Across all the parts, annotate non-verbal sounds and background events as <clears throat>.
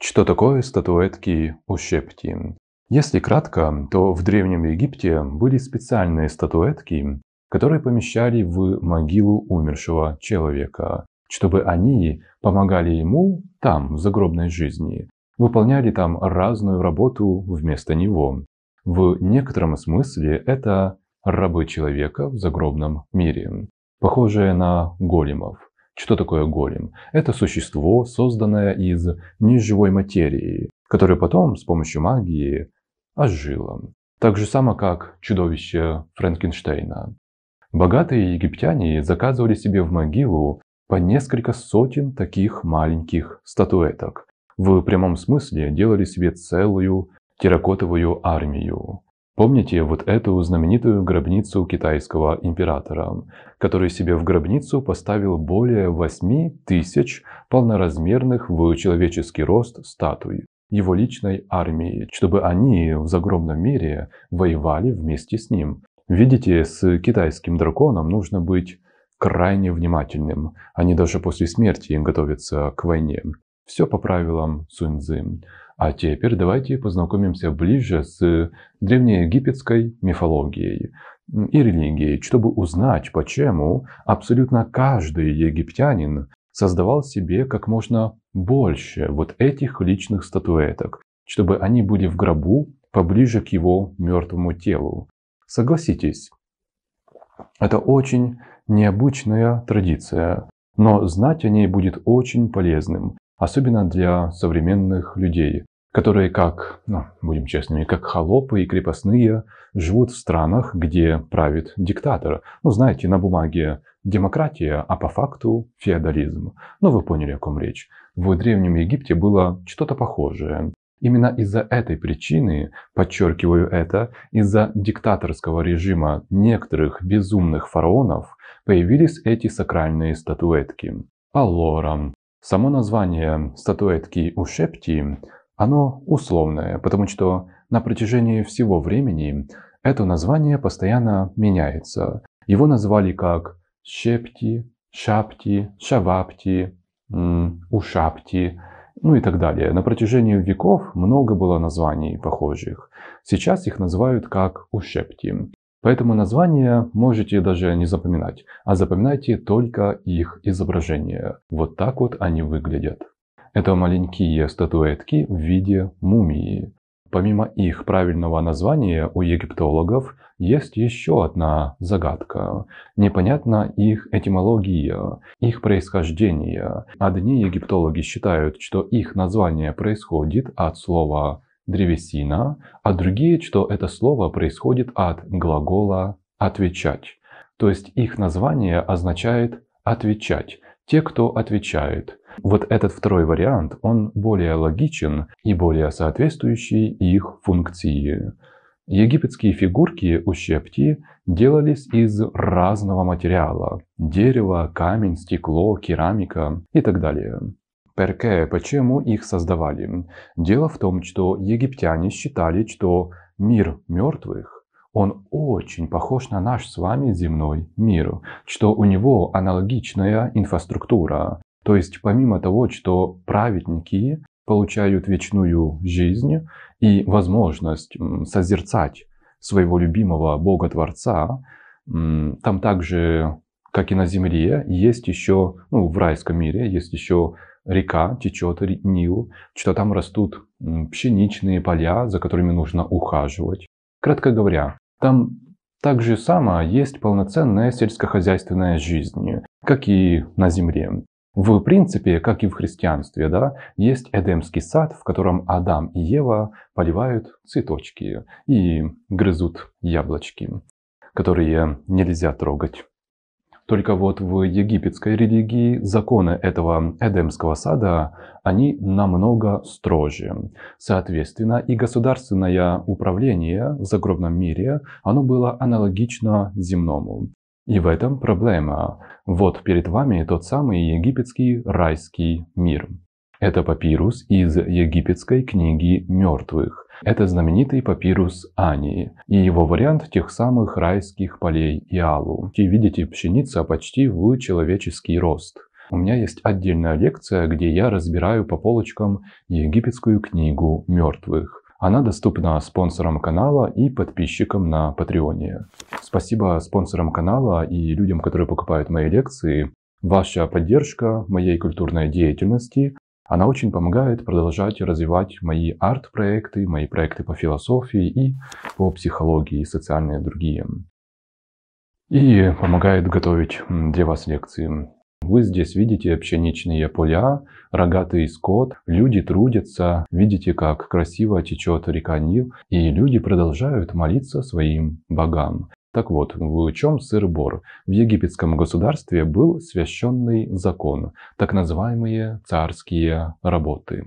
Что такое статуэтки Ущепти? Если кратко, то в Древнем Египте были специальные статуэтки, которые помещали в могилу умершего человека, чтобы они помогали ему там, в загробной жизни, выполняли там разную работу вместо него. В некотором смысле это рабы человека в загробном мире, похожие на големов. Что такое голем? Это существо, созданное из неживой материи, которое потом с помощью магии ожило. Так же само, как чудовище Франкенштейна. Богатые египтяне заказывали себе в могилу по несколько сотен таких маленьких статуэток. В прямом смысле делали себе целую терракотовую армию. Помните вот эту знаменитую гробницу китайского императора, который себе в гробницу поставил более 8 тысяч полноразмерных в человеческий рост статуй его личной армии, чтобы они в загромном мире воевали вместе с ним. Видите, с китайским драконом нужно быть крайне внимательным. Они даже после смерти готовятся к войне. Все по правилам Суньцзы. А теперь давайте познакомимся ближе с древнеегипетской мифологией и религией, чтобы узнать, почему абсолютно каждый египтянин создавал себе как можно больше вот этих личных статуэток, чтобы они были в гробу поближе к его мертвому телу. Согласитесь, это очень необычная традиция, но знать о ней будет очень полезным особенно для современных людей, которые, как, ну, будем честными, как холопы и крепостные, живут в странах, где правит диктатор. Ну, знаете, на бумаге демократия, а по факту феодализм. Ну, вы поняли, о ком речь. В Древнем Египте было что-то похожее. Именно из-за этой причины, подчеркиваю это, из-за диктаторского режима некоторых безумных фараонов появились эти сакральные статуэтки. Алора, Само название статуэтки Ушепти, оно условное, потому что на протяжении всего времени это название постоянно меняется. Его назвали как Щепти, Шапти, Шавапти, Ушапти, ну и так далее. На протяжении веков много было названий похожих. Сейчас их называют как Ушепти. Поэтому названия можете даже не запоминать, а запоминайте только их изображение. Вот так вот они выглядят. Это маленькие статуэтки в виде мумии. Помимо их правильного названия у египтологов есть еще одна загадка. Непонятна их этимология, их происхождение. Одни египтологи считают, что их название происходит от слова древесина, а другие, что это слово происходит от глагола «отвечать». То есть их название означает «отвечать», «те, кто отвечает». Вот этот второй вариант, он более логичен и более соответствующий их функции. Египетские фигурки ущепти делались из разного материала – дерево, камень, стекло, керамика и так далее. Перке, почему их создавали? Дело в том, что египтяне считали, что мир мертвых, он очень похож на наш с вами земной мир, что у него аналогичная инфраструктура. То есть помимо того, что праведники получают вечную жизнь и возможность созерцать своего любимого Бога-творца, там также, как и на земле, есть еще, ну, в райском мире, есть еще река течет, Нил, что там растут пшеничные поля, за которыми нужно ухаживать. Кратко говоря, там так же само есть полноценная сельскохозяйственная жизнь, как и на земле. В принципе, как и в христианстве, да, есть Эдемский сад, в котором Адам и Ева поливают цветочки и грызут яблочки, которые нельзя трогать. Только вот в египетской религии законы этого Эдемского сада, они намного строже. Соответственно, и государственное управление в загробном мире, оно было аналогично земному. И в этом проблема. Вот перед вами тот самый египетский райский мир. Это папирус из египетской книги мертвых. Это знаменитый папирус Ании и его вариант тех самых райских полей Иалу. И видите, пшеница почти в человеческий рост. У меня есть отдельная лекция, где я разбираю по полочкам египетскую книгу мертвых. Она доступна спонсорам канала и подписчикам на Патреоне. Спасибо спонсорам канала и людям, которые покупают мои лекции. Ваша поддержка моей культурной деятельности она очень помогает продолжать развивать мои арт-проекты, мои проекты по философии и по психологии и социальные другие. И помогает готовить для вас лекции. Вы здесь видите пшеничные поля, рогатый скот, люди трудятся, видите, как красиво течет река Нил, и люди продолжают молиться своим богам. Так вот, в чем сыр-бор? В египетском государстве был священный закон, так называемые царские работы.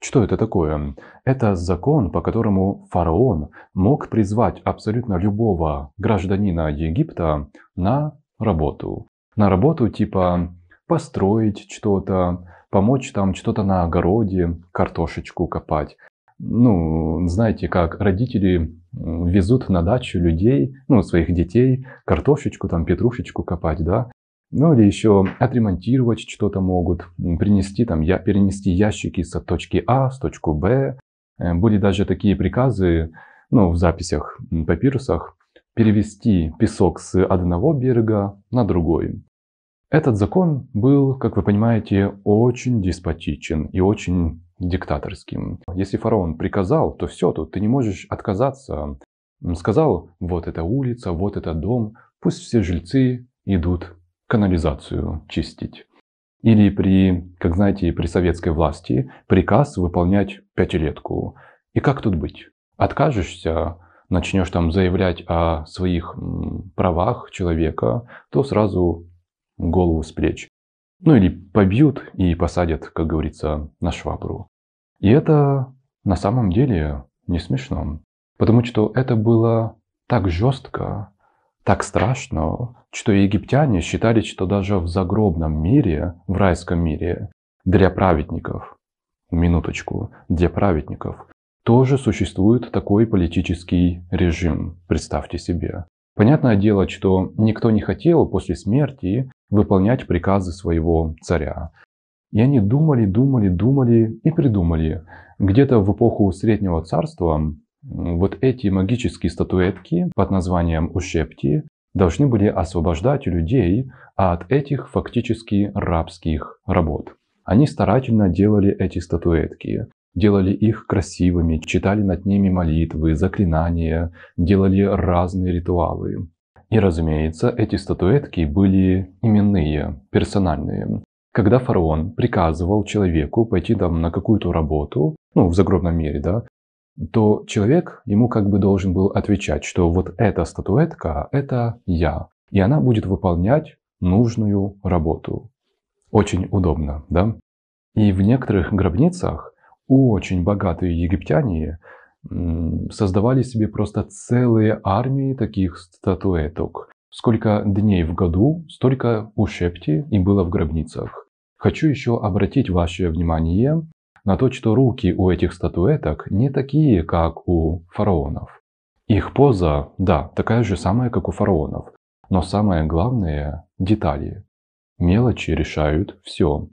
Что это такое? Это закон, по которому фараон мог призвать абсолютно любого гражданина Египта на работу. На работу типа построить что-то, помочь там что-то на огороде, картошечку копать. Ну, знаете, как родители везут на дачу людей, ну, своих детей, картошечку, там, петрушечку копать, да, ну, или еще отремонтировать что-то могут, принести там, я, перенести ящики с точки А с точку Б. Э, были даже такие приказы, ну, в записях, папирусах, перевести песок с одного берега на другой. Этот закон был, как вы понимаете, очень деспотичен и очень диктаторским. Если фараон приказал, то все, то ты не можешь отказаться. Сказал, вот эта улица, вот этот дом, пусть все жильцы идут канализацию чистить. Или при, как знаете, при советской власти приказ выполнять пятилетку. И как тут быть? Откажешься, начнешь там заявлять о своих правах человека, то сразу голову с плеч. Ну или побьют и посадят, как говорится, на швабру. И это на самом деле не смешно, потому что это было так жестко, так страшно, что египтяне считали, что даже в загробном мире, в райском мире, для праведников, минуточку, для праведников, тоже существует такой политический режим, представьте себе. Понятное дело, что никто не хотел после смерти выполнять приказы своего царя. И они думали, думали, думали и придумали. Где-то в эпоху Среднего Царства вот эти магические статуэтки под названием ущепти должны были освобождать людей от этих фактически рабских работ. Они старательно делали эти статуэтки, делали их красивыми, читали над ними молитвы, заклинания, делали разные ритуалы. И разумеется, эти статуэтки были именные, персональные. Когда фараон приказывал человеку пойти там на какую-то работу, ну, в загробном мире, да, то человек ему как бы должен был отвечать, что вот эта статуэтка – это я, и она будет выполнять нужную работу. Очень удобно, да? И в некоторых гробницах очень богатые египтяне создавали себе просто целые армии таких статуэток. Сколько дней в году, столько ущепти шепти и было в гробницах. Хочу еще обратить ваше внимание на то, что руки у этих статуэток не такие, как у фараонов. Их поза, да, такая же самая, как у фараонов. Но самое главное – детали. Мелочи решают все.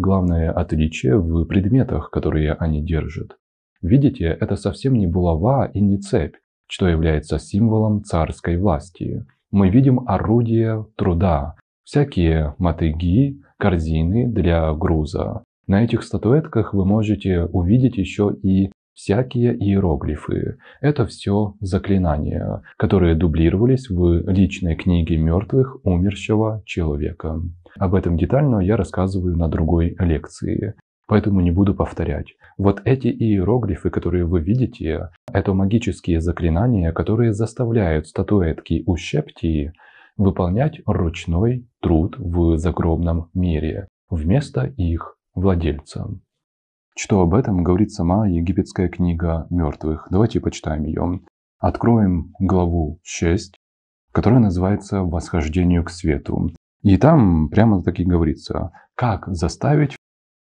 Главное отличие в предметах, которые они держат. Видите, это совсем не булава и не цепь, что является символом царской власти. Мы видим орудия труда, всякие мотыги, корзины для груза. На этих статуэтках вы можете увидеть еще и всякие иероглифы. Это все заклинания, которые дублировались в личной книге мертвых умершего человека. Об этом детально я рассказываю на другой лекции, поэтому не буду повторять. Вот эти иероглифы, которые вы видите, это магические заклинания, которые заставляют статуэтки Ущептии выполнять ручной труд в загробном мире вместо их владельца. Что об этом говорит сама египетская книга мертвых? Давайте почитаем ее. Откроем главу 6, которая называется «Восхождению к свету». И там прямо так и говорится, как заставить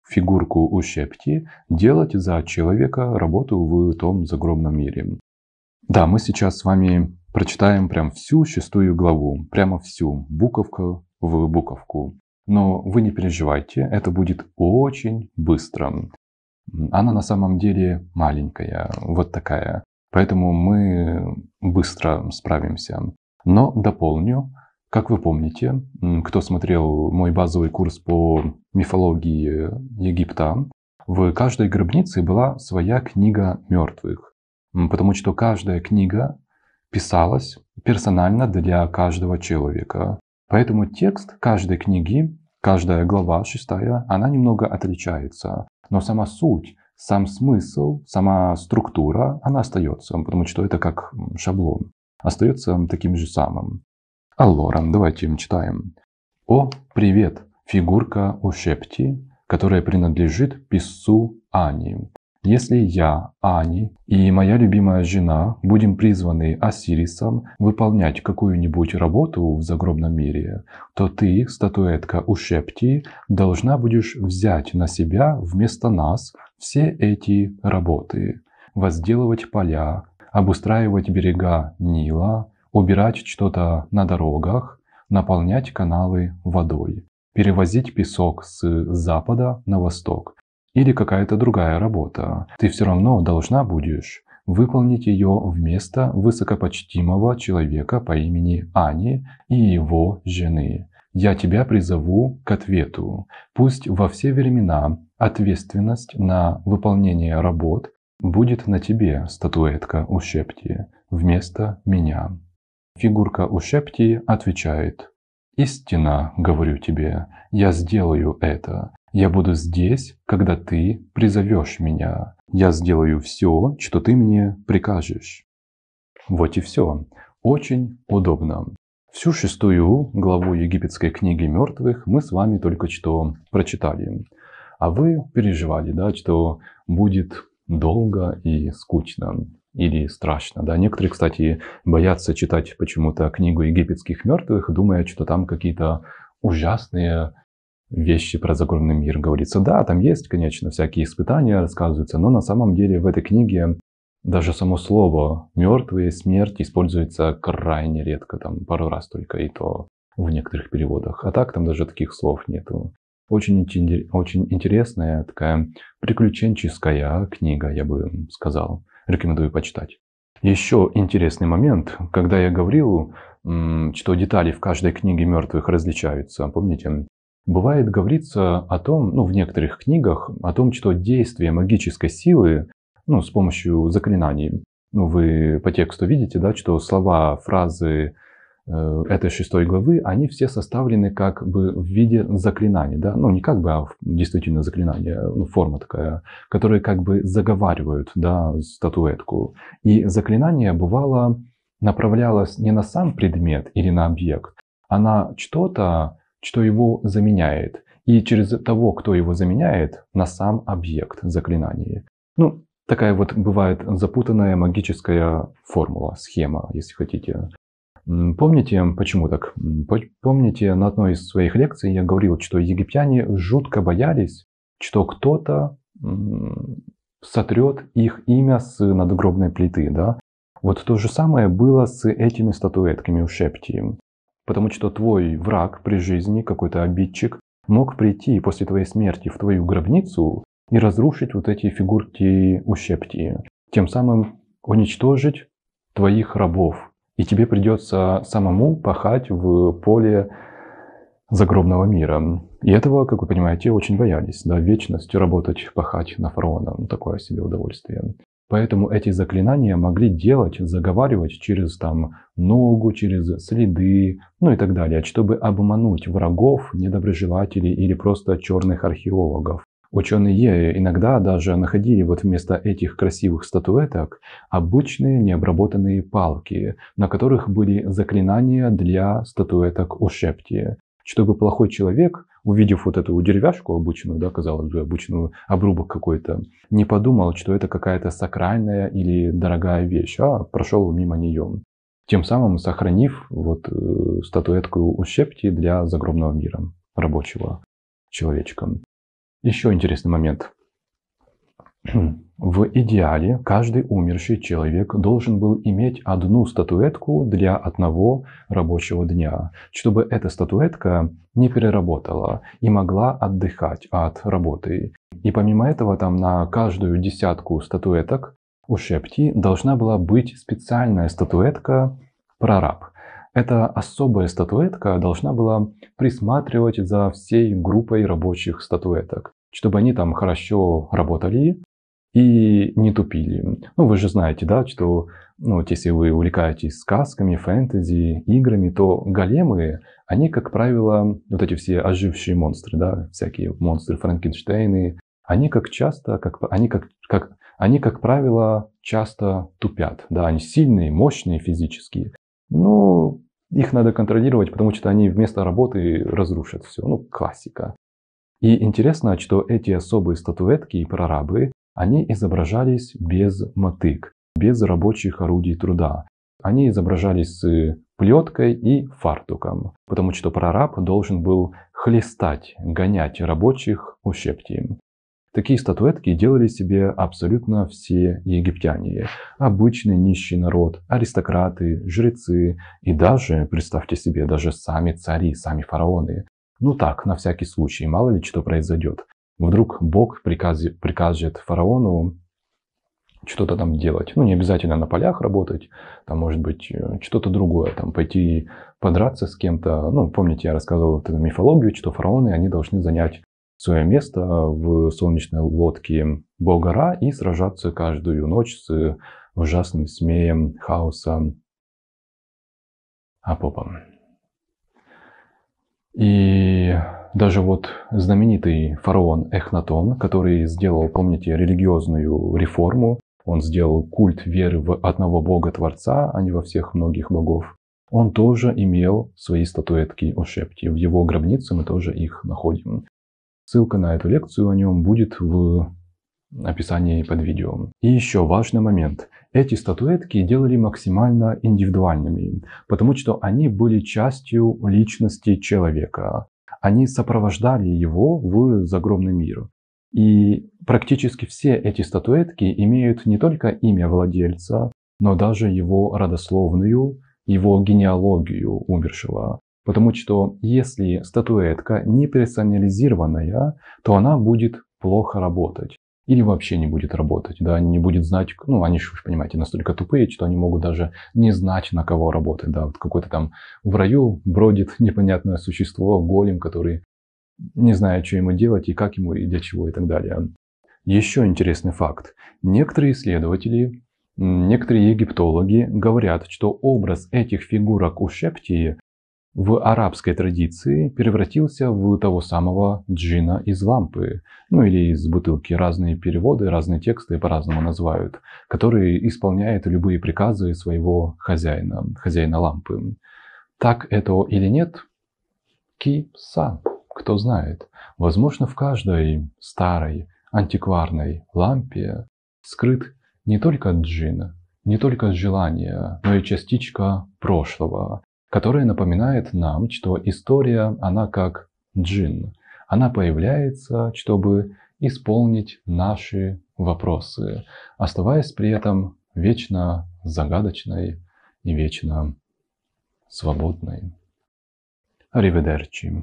фигурку ущепти делать за человека работу в том загробном мире. Да, мы сейчас с вами прочитаем прям всю шестую главу, прямо всю, буковку в буковку. Но вы не переживайте, это будет очень быстро. Она на самом деле маленькая, вот такая. Поэтому мы быстро справимся. Но дополню, как вы помните, кто смотрел мой базовый курс по мифологии Египта, в каждой гробнице была своя книга мертвых. Потому что каждая книга писалось персонально для каждого человека. Поэтому текст каждой книги, каждая глава шестая, она немного отличается. Но сама суть, сам смысл, сама структура, она остается, потому что это как шаблон. Остается таким же самым. Аллора, давайте им читаем. О, привет, фигурка Ошепти, которая принадлежит писцу Ани. Если я, Ани и моя любимая жена будем призваны Осирисом выполнять какую-нибудь работу в загробном мире, то ты, статуэтка Ушепти, должна будешь взять на себя вместо нас все эти работы. Возделывать поля, обустраивать берега Нила, убирать что-то на дорогах, наполнять каналы водой, перевозить песок с запада на восток, или какая-то другая работа, ты все равно должна будешь выполнить ее вместо высокопочтимого человека по имени Ани и его жены. Я тебя призову к ответу. Пусть во все времена ответственность на выполнение работ будет на тебе, статуэтка Ушепти, вместо меня. Фигурка Ушепти отвечает. «Истина, говорю тебе, я сделаю это. Я буду здесь, когда ты призовешь меня. Я сделаю все, что ты мне прикажешь. Вот и все. Очень удобно. Всю шестую главу египетской книги мертвых мы с вами только что прочитали. А вы переживали, да, что будет долго и скучно или страшно. Да? Некоторые, кстати, боятся читать почему-то книгу египетских мертвых, думая, что там какие-то ужасные вещи про загробный мир говорится. Да, там есть, конечно, всякие испытания рассказываются, но на самом деле в этой книге даже само слово «мертвые», «смерть» используется крайне редко, там пару раз только, и то в некоторых переводах. А так там даже таких слов нету. Очень, очень интересная такая приключенческая книга, я бы сказал. Рекомендую почитать. Еще интересный момент, когда я говорил, что детали в каждой книге мертвых различаются. Помните, Бывает говорится о том, ну в некоторых книгах, о том, что действие магической силы, ну с помощью заклинаний, ну вы по тексту видите, да, что слова, фразы э, этой шестой главы, они все составлены как бы в виде заклинаний, да, ну не как бы, а действительно заклинания, ну, форма такая, которые как бы заговаривают, да, статуэтку. И заклинание бывало направлялось не на сам предмет или на объект, а на что-то, что его заменяет, и через того, кто его заменяет, на сам объект заклинания. Ну, такая вот бывает запутанная магическая формула, схема, если хотите. Помните, почему так? Помните, на одной из своих лекций я говорил, что египтяне жутко боялись, что кто-то сотрет их имя с надгробной плиты, да? Вот то же самое было с этими статуэтками у Шепти. Потому что твой враг при жизни, какой-то обидчик, мог прийти после твоей смерти в твою гробницу и разрушить вот эти фигурки ущепти, тем самым уничтожить твоих рабов. И тебе придется самому пахать в поле загробного мира. И этого, как вы понимаете, очень боялись. Да, вечность работать, пахать на фараона. Ну, такое себе удовольствие. Поэтому эти заклинания могли делать, заговаривать через там ногу, через следы, ну и так далее, чтобы обмануть врагов, недоброжелателей или просто черных археологов. Ученые иногда даже находили вот вместо этих красивых статуэток обычные необработанные палки, на которых были заклинания для статуэток Ошепти, чтобы плохой человек увидев вот эту деревяшку обычную, да, казалось бы, обычную обрубок какой-то, не подумал, что это какая-то сакральная или дорогая вещь, а прошел мимо нее. Тем самым сохранив вот э, статуэтку Ущепти для загробного мира рабочего человечка. Еще интересный момент. <clears throat> В идеале каждый умерший человек должен был иметь одну статуэтку для одного рабочего дня, чтобы эта статуэтка не переработала и могла отдыхать от работы. И помимо этого там на каждую десятку статуэток у Шепти должна была быть специальная статуэтка прораб. Эта особая статуэтка должна была присматривать за всей группой рабочих статуэток, чтобы они там хорошо работали, и не тупили. Ну, вы же знаете, да, что ну, вот если вы увлекаетесь сказками, фэнтези, играми, то големы, они, как правило, вот эти все ожившие монстры, да, всякие монстры Франкенштейны, они как часто, как, они, как, как, они, как правило, часто тупят. Да, они сильные, мощные физически. Но ну, их надо контролировать, потому что они вместо работы разрушат все. Ну, классика. И интересно, что эти особые статуэтки и прорабы, они изображались без мотык, без рабочих орудий труда. Они изображались с плеткой и фартуком, потому что прораб должен был хлестать, гонять рабочих ущепки. Такие статуэтки делали себе абсолютно все египтяне. Обычный нищий народ, аристократы, жрецы и даже, представьте себе, даже сами цари, сами фараоны. Ну так, на всякий случай, мало ли что произойдет вдруг Бог прикажет, фараону что-то там делать. Ну, не обязательно на полях работать, там, может быть, э, что-то другое, там, пойти подраться с кем-то. Ну, помните, я рассказывал эту мифологию, что фараоны, они должны занять свое место э, в солнечной лодке бога Ра и сражаться каждую ночь с ужасным смеем хаоса Апопом. И даже вот знаменитый фараон Эхнатон, который сделал, помните, религиозную реформу, он сделал культ веры в одного бога Творца, а не во всех многих богов. Он тоже имел свои статуэтки Ошепти. В его гробнице мы тоже их находим. Ссылка на эту лекцию о нем будет в описании под видео. И еще важный момент. Эти статуэтки делали максимально индивидуальными, потому что они были частью личности человека они сопровождали его в загромный мир. И практически все эти статуэтки имеют не только имя владельца, но даже его родословную, его генеалогию умершего. Потому что если статуэтка не персонализированная, то она будет плохо работать или вообще не будет работать, да, не будет знать, ну, они же, вы понимаете, настолько тупые, что они могут даже не знать, на кого работать, да, вот какой-то там в раю бродит <laughs> непонятное существо, голем, который не знает, что ему делать и как ему, и для чего, и так далее. Еще интересный факт. Некоторые исследователи, некоторые египтологи говорят, что образ этих фигурок у Шептии в арабской традиции превратился в того самого джина из лампы, ну или из бутылки. Разные переводы, разные тексты по-разному называют, который исполняет любые приказы своего хозяина, хозяина лампы. Так это или нет? Ки-са, кто знает. Возможно, в каждой старой антикварной лампе скрыт не только джин, не только желание, но и частичка прошлого, которая напоминает нам, что история, она как джин. Она появляется, чтобы исполнить наши вопросы, оставаясь при этом вечно загадочной и вечно свободной. Ариведерчи.